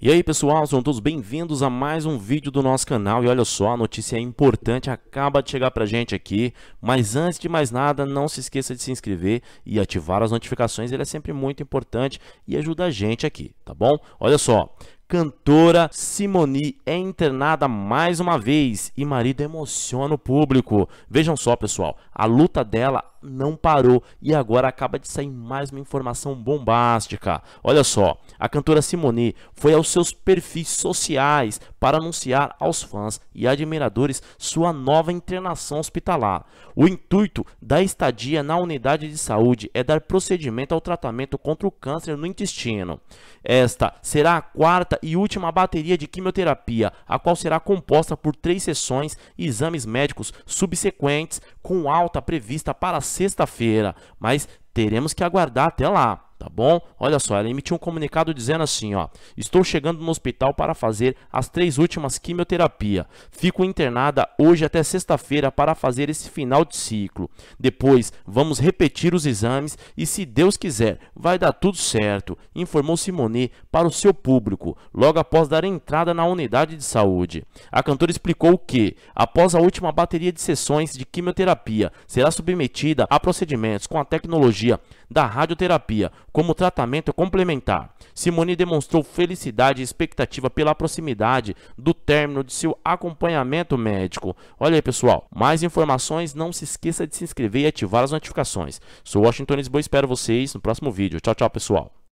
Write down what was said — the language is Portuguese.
E aí pessoal, sejam todos bem-vindos a mais um vídeo do nosso canal e olha só, a notícia é importante acaba de chegar pra gente aqui, mas antes de mais nada, não se esqueça de se inscrever e ativar as notificações, ele é sempre muito importante e ajuda a gente aqui, tá bom? Olha só, cantora Simoni é internada mais uma vez e marido emociona o público. Vejam só pessoal, a luta dela não parou e agora acaba de sair mais uma informação bombástica. Olha só, a cantora Simone foi aos seus perfis sociais para anunciar aos fãs e admiradores sua nova internação hospitalar. O intuito da estadia na unidade de saúde é dar procedimento ao tratamento contra o câncer no intestino. Esta será a quarta e última bateria de quimioterapia, a qual será composta por três sessões e exames médicos subsequentes com alta prevista para sexta-feira, mas teremos que aguardar até lá tá bom? Olha só, ela emitiu um comunicado dizendo assim, ó: "Estou chegando no hospital para fazer as três últimas quimioterapia. Fico internada hoje até sexta-feira para fazer esse final de ciclo. Depois vamos repetir os exames e se Deus quiser, vai dar tudo certo", informou Simone para o seu público, logo após dar entrada na unidade de saúde. A cantora explicou que, após a última bateria de sessões de quimioterapia, será submetida a procedimentos com a tecnologia da radioterapia como tratamento complementar. Simone demonstrou felicidade e expectativa pela proximidade do término de seu acompanhamento médico. Olha aí, pessoal. Mais informações, não se esqueça de se inscrever e ativar as notificações. Sou Washington Lisboa, espero vocês no próximo vídeo. Tchau, tchau, pessoal.